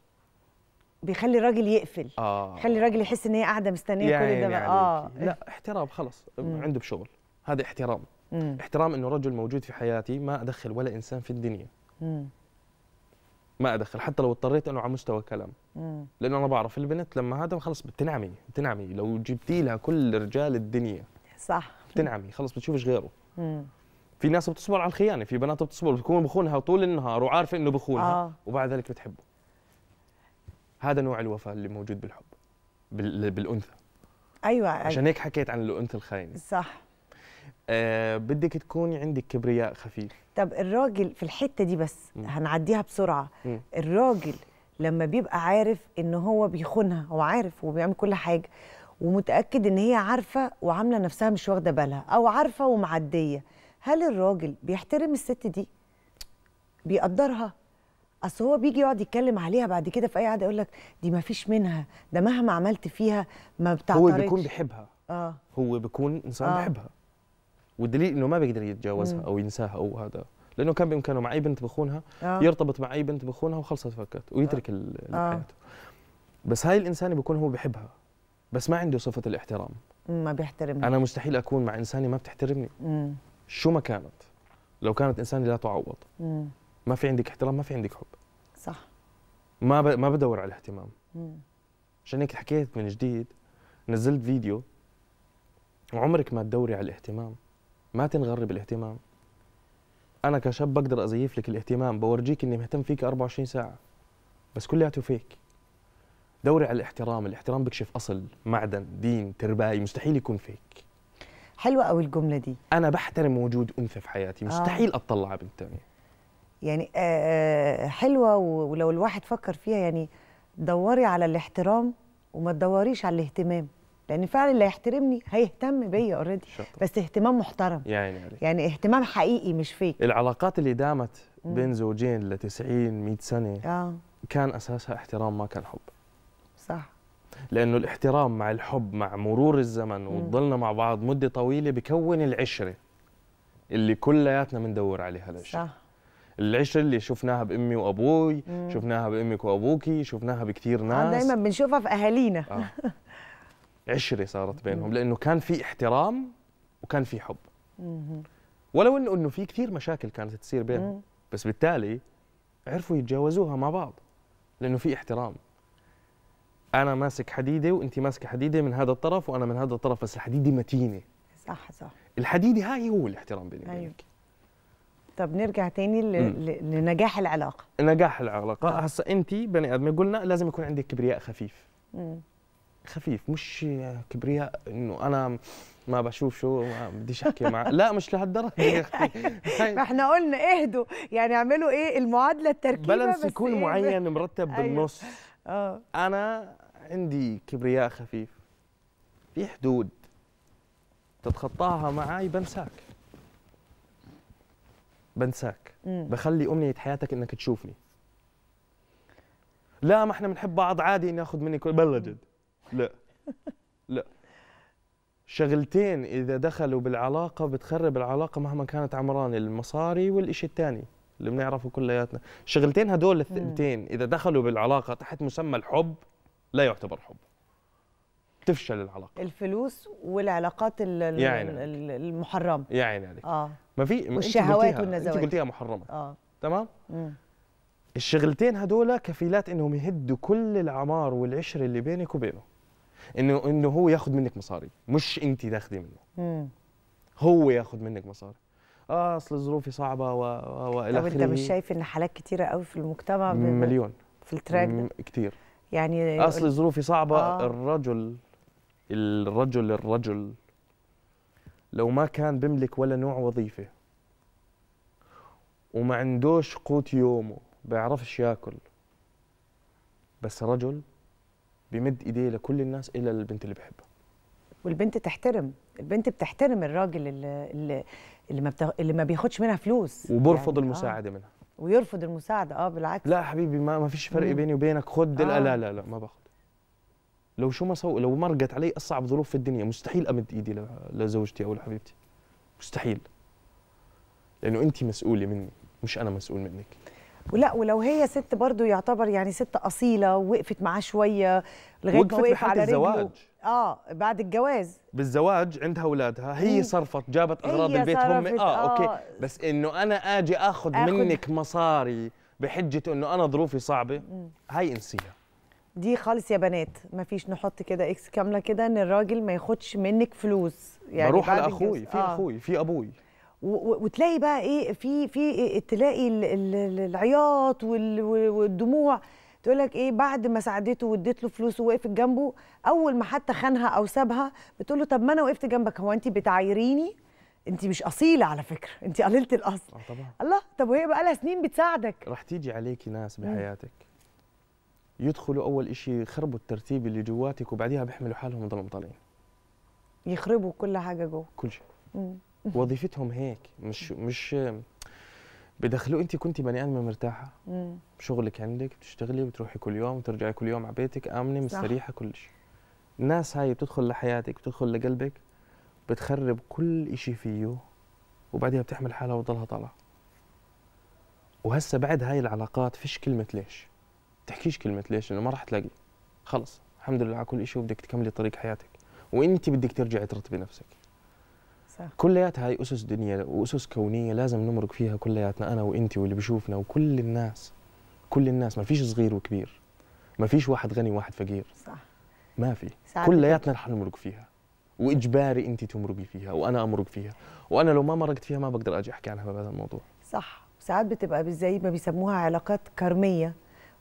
بيخلي الراجل يقفل آه. بيخلي الراجل يحس ان هي قاعده مستنيه يعني كل ده بقى. يعني اه لا احترام خلص عنده بشغل هذا احترام مم. احترام انه رجل موجود في حياتي ما ادخل ولا انسان في الدنيا مم. ما ادخل حتى لو اضطريت انه على مستوى كلام لانه انا بعرف البنت لما هذا خلص بتنعمي بتنعمي لو جبتي لها كل رجال الدنيا صح بتنعمي خلص بتشوفش غيره مم. في ناس بتصبر على الخيانه في بنات بتصبر بتكون بخونها طول النهار وعارفه انه بخونها آه. وبعد ذلك بتحبه هذا نوع الوفاء اللي موجود بالحب بالانثى ايوه عشان هيك حكيت عن الانثى الخاينه صح آه بدك تكوني عندك كبرياء خفيف طب الراجل في الحته دي بس م. هنعديها بسرعه م. الراجل لما بيبقى عارف ان هو بيخونها هو عارف وبيعمل كل حاجه ومتاكد ان هي عارفه وعامله نفسها مش واخده بالها او عارفه ومعديه هل الراجل بيحترم الست دي بيقدرها اصل هو بيجي يقعد يتكلم عليها بعد كده في اي قعده يقول لك دي ما فيش منها ده مهما عملت فيها ما بتعترضش هو بيكون بيحبها اه هو بيكون انسان آه. بيحبها والدليل انه ما بيقدر يتجاوزها او ينساها او هذا لانه كان بامكانه مع اي بنت بخونها آه. يرتبط مع اي بنت بخونها وخلصت فكت ويترك آه. آه. حياته بس هاي الانسانه بيكون هو بحبها بس ما عنده صفه الاحترام ما بيحترمني انا مستحيل اكون مع انسانه ما بتحترمني مم. شو ما كانت لو كانت انسانه لا تعوض مم. ما في عندك احترام ما في عندك حب صح ما ب... ما بدور على الاهتمام عشان هيك حكيت من جديد نزلت فيديو عمرك ما تدوري على الاهتمام ما تنغر بالاهتمام انا كشاب بقدر ازيف لك الاهتمام بورجيك اني مهتم فيك 24 ساعه بس كلياته فيك دوري على الاحترام الاحترام بكشف اصل معدن دين تربايه مستحيل يكون فيك حلوه قوي الجمله دي انا بحترم وجود انثى في حياتي آه. مستحيل آه. اطلع على بنت ثانيه يعني آه, آه، حلوه ولو الواحد فكر فيها يعني دوري على الاحترام وما تدوريش على الاهتمام لان فعلا اللي هيحترمني هيهتم بيا اوريدي بس اهتمام محترم يعني عليك. يعني اهتمام حقيقي مش فيك العلاقات اللي دامت بين زوجين ل 90 100 سنه آه. كان اساسها احترام ما كان حب صح لانه الاحترام مع الحب مع مرور الزمن وضلنا مع بعض مده طويله بكون العشره اللي كلياتنا بندور عليها العشره صح العشره اللي شفناها بامي وابوي مم. شفناها بامك وابوكي شفناها بكثير آه، ناس دائما بنشوفها في اهالينا آه. [LAUGHS] عشره صارت بينهم لانه كان في احترام وكان في حب ولو انه انه في كثير مشاكل كانت تصير بينهم بس بالتالي عرفوا يتجاوزوها مع بعض لانه في احترام انا ماسك حديده وانت ماسكه حديده من هذا الطرف وانا من هذا الطرف بس الحديده متينه صح صح الحديده هاي هو الاحترام بيني وبينك أيوة. طب نرجع تاني لنجاح العلاقه نجاح العلاقه آه. هسا انت بني ادمه قلنا لازم يكون عندك كبرياء خفيف مم. خفيف مش كبرياء انه انا ما بشوف شو ما بديش احكي مع لا مش لهالدرجه يا اختي ما [LAUGHS] احنا قلنا اهدوا يعني اعملوا ايه المعادله التركيبه بالانس يكون إيه معين مرتب أيوه. بالنص اه انا عندي كبرياء خفيف في حدود تتخطاها معي بنساك بنساك بخلي امنيه حياتك انك تشوفني لا ما احنا بنحب بعض عادي ناخذ منك مني بلا جد لا لا شغلتين اذا دخلوا بالعلاقه بتخرب العلاقه مهما كانت عمران المصاري والشيء الثاني اللي بنعرفه كلياتنا شغلتين هدول الثنتين اذا دخلوا بالعلاقه تحت مسمى الحب لا يعتبر حب تفشل العلاقه الفلوس والعلاقات يعني المحرمه يا عيني عليك اه ما في والشهوات والنزوات انت قلتيها محرمه اه تمام مم. الشغلتين هدول كفيلات انهم يهدوا كل العمار والعشره اللي بينك وبينه انه انه هو ياخذ منك مصاري مش انت تاخذي منه مم. هو ياخذ منك مصاري آه اصل ظروفي صعبه و... و... والى اخره انت مش شايف ان حالات كتيره قوي في المجتمع ب... مليون في التراك كتير يعني اصل ظروفي صعبه آه. الرجل الرجل الرجل لو ما كان بيملك ولا نوع وظيفه وما عندوش قوت يومه بيعرفش ياكل بس رجل بيمد ايديه لكل الناس الا البنت اللي بيحبها والبنت تحترم البنت بتحترم الراجل اللي اللي ما بتغ... اللي ما بياخدش منها فلوس وبرفض يعني آه. المساعده آه. منها ويرفض المساعده اه بالعكس لا حبيبي ما, ما فيش فرق بيني وبينك خد آه. لا لا لا, ما باخد لو شو ما سو لو مرقت علي اصعب ظروف في الدنيا مستحيل امد ايدي لزوجتي او لحبيبتي مستحيل لانه انت مسؤوله مني مش انا مسؤول منك ولا ولو هي ست برضه يعتبر يعني ست اصيله ووقفت معاه شويه لغايه ما وقف على الزواج. رجله اه بعد الجواز بالزواج عندها اولادها هي صرفت جابت اغراض البيت هم آه, اه اوكي بس انه انا اجي اخذ, آخذ منك مصاري بحجه انه انا ظروفي صعبه هاي انسيها دي خالص يا بنات ما فيش نحط كده اكس كامله كده ان الراجل ما ياخدش منك فلوس يعني بروح على اخوي في آه. اخوي في ابوي وتلاقي بقى ايه في في تلاقي العياط والدموع تقول لك ايه بعد ما ساعدته واديت له فلوس ووقفت جنبه اول ما حتى خانها او سابها بتقول له طب ما انا وقفت جنبك هو انت بتعايريني انت مش اصيله على فكره انت قليله الاصل آه طبعا الله طب وهي بقى لها سنين بتساعدك راح تيجي عليكي ناس بحياتك يدخلوا اول شيء يخربوا الترتيب اللي جواتك وبعديها بيحملوا حالهم يضلوا مطلعين يخربوا كل حاجه جوه كل شيء [LAUGHS] وظيفتهم هيك مش مش بدخلوا انت كنت بني ادمه مرتاحه مم. شغلك عندك بتشتغلي بتروحي كل يوم وترجعي كل يوم على بيتك امنه مستريحه كل شيء الناس هاي بتدخل لحياتك بتدخل لقلبك بتخرب كل شيء فيه وبعدها بتحمل حالها وتضلها طالعه وهسه بعد هاي العلاقات فيش كلمه ليش تحكيش كلمه ليش لانه ما راح تلاقي خلص الحمد لله على كل شيء وبدك تكملي طريق حياتك وانت بدك ترجعي ترتبي نفسك كلياتها هاي اسس دنيا واسس كونيه لازم نمرق فيها كلياتنا انا وانت واللي بشوفنا وكل الناس كل الناس ما فيش صغير وكبير ما فيش واحد غني وواحد فقير صح ما في كلياتنا رح نمرق فيها واجباري انت تمرقي فيها وانا امرق فيها وانا لو ما مرقت فيها ما بقدر اجي احكي عنها بهذا الموضوع صح ساعات بتبقى زي ما بيسموها علاقات كرميه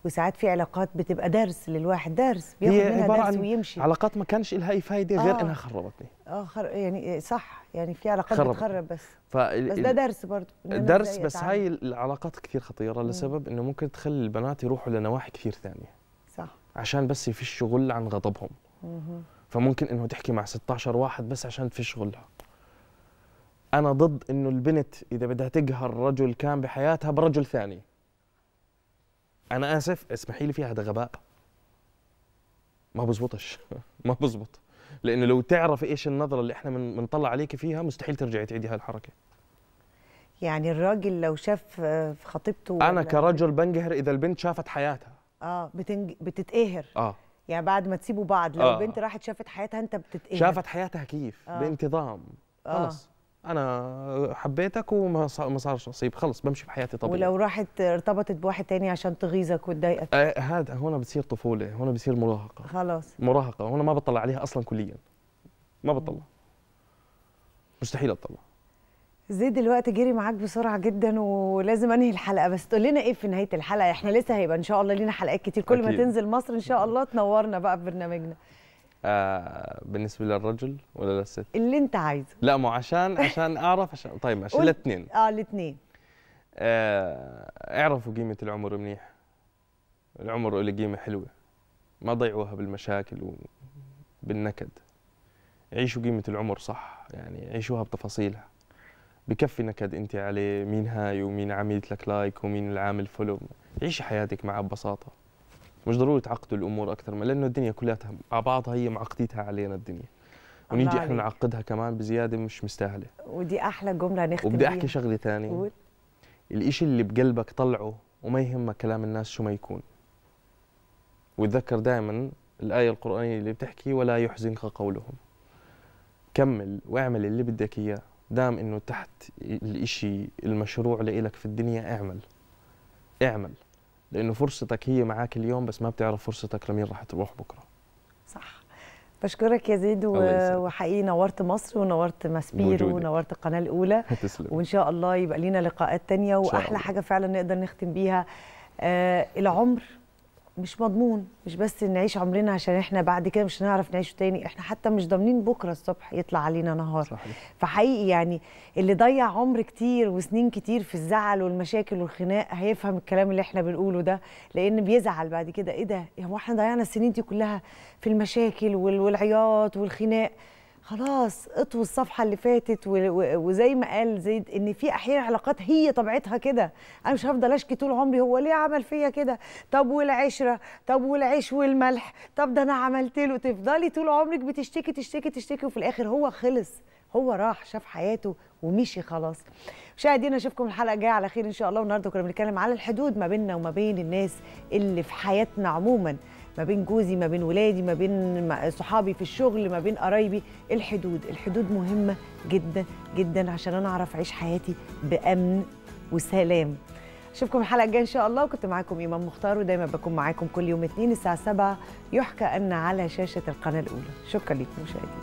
وساعات في علاقات بتبقى درس للواحد درس بياخد منها درس عن ويمشي علاقات ما كانش لها اي فايده غير آه انها خربتني اه خر... يعني صح يعني في علاقات خرب. بتخرب بس فال... بس ده درس برضه درس بس أتعلم. هاي العلاقات كثير خطيره لسبب انه ممكن تخلي البنات يروحوا لنواحي كثير ثانيه صح عشان بس يفشوا غل عن غضبهم فممكن انه تحكي مع 16 واحد بس عشان تفش غلها انا ضد انه البنت اذا بدها تقهر رجل كان بحياتها برجل ثاني انا اسف اسمحي لي فيها ده غباء ما بزبطش [LAUGHS] ما بزبط لانه لو تعرف ايش النظره اللي احنا بنطلع عليك فيها مستحيل ترجعي تعيدي هالحركه يعني الراجل لو شاف آه، خطيبته انا كرجل بنقهر اذا البنت شافت حياتها اه بتنج... بتتقهر اه يعني بعد ما تسيبوا بعض لو آه. البنت راحت شافت حياتها انت بتتقهر شافت حياتها كيف آه. بانتظام خلص آه. انا حبيتك وما صارش نصيب خلص بمشي بحياتي طبيعي ولو راحت ارتبطت بواحد تاني عشان تغيظك وتضايقك آه هذا هنا بتصير طفوله هنا بتصير مراهقه خلاص مراهقه هنا ما بطلع عليها اصلا كليا ما بطلع مستحيل اطلع زيد الوقت جري معاك بسرعه جدا ولازم انهي الحلقه بس تقول لنا ايه في نهايه الحلقه احنا لسه هيبقى ان شاء الله لينا حلقات كتير كل أكيد. ما تنزل مصر ان شاء الله تنورنا بقى في برنامجنا آه بالنسبه للرجل ولا للست؟ اللي انت عايزه لا مو عشان عشان [LAUGHS] اعرف عشان طيب عشان الاثنين اه الاثنين آه اعرفوا قيمه العمر منيح العمر له قيمه حلوه ما ضيعوها بالمشاكل وبالنكد عيشوا قيمه العمر صح يعني عيشوها بتفاصيلها بكفي نكد انت عليه مين هاي ومين عملت لك لايك ومين العامل فولو عيشي حياتك معه ببساطه مش ضروري تعقدوا الامور اكثر ما لانه الدنيا كلها على بعضها هي معقديتها علينا الدنيا ونيجي احنا نعقدها كمان بزياده مش مستاهله ودي احلى جمله نختم وبدي احكي شغله ثانيه الإشي اللي بقلبك طلعه وما يهمك كلام الناس شو ما يكون وتذكر دائما الآية القرآنية اللي بتحكي ولا يحزنك قولهم كمل واعمل اللي بدك إياه دام إنه تحت الإشي المشروع لإلك في الدنيا اعمل اعمل لانه فرصتك هي معاك اليوم بس ما بتعرف فرصتك لمين راح تروح بكره صح بشكرك يا زيد وحقيقي نورت مصر ونورت ماسبير ونورت القناه الاولى [LAUGHS] تسلم. وان شاء الله يبقى لينا لقاءات تانية واحلى حاجه فعلا نقدر نختم بيها آه العمر مش مضمون مش بس نعيش عمرنا عشان احنا بعد كده مش هنعرف نعيشه تاني احنا حتى مش ضامنين بكره الصبح يطلع علينا نهار صحيح. فحقيقي يعني اللي ضيع عمر كتير وسنين كتير في الزعل والمشاكل والخناق هيفهم الكلام اللي احنا بنقوله ده لان بيزعل بعد كده ايه ده هو احنا ضيعنا السنين دي كلها في المشاكل والعياط والخناق خلاص اطوي الصفحه اللي فاتت وزي ما قال زيد ان في احيانا علاقات هي طبيعتها كده انا مش هفضل اشكي طول عمري هو ليه عمل فيا كده طب والعشره طب والعيش والملح طب ده انا عملت له تفضلي طول عمرك بتشتكي تشتكي تشتكي وفي الاخر هو خلص هو راح شاف حياته ومشي خلاص مشاهدينا اشوفكم الحلقه الجايه على خير ان شاء الله والنهارده كنا بنتكلم على الحدود ما بيننا وما بين الناس اللي في حياتنا عموما ما بين جوزي ما بين ولادي ما بين صحابي في الشغل ما بين قرايبي الحدود الحدود مهمه جدا جدا عشان انا اعرف اعيش حياتي بامن وسلام اشوفكم الحلقه الجايه ان شاء الله وكنت معاكم ايمان مختار ودايما بكون معاكم كل يوم اثنين الساعه 7 يحكى ان على شاشه القناه الاولى شكرا لكم مشاهدينا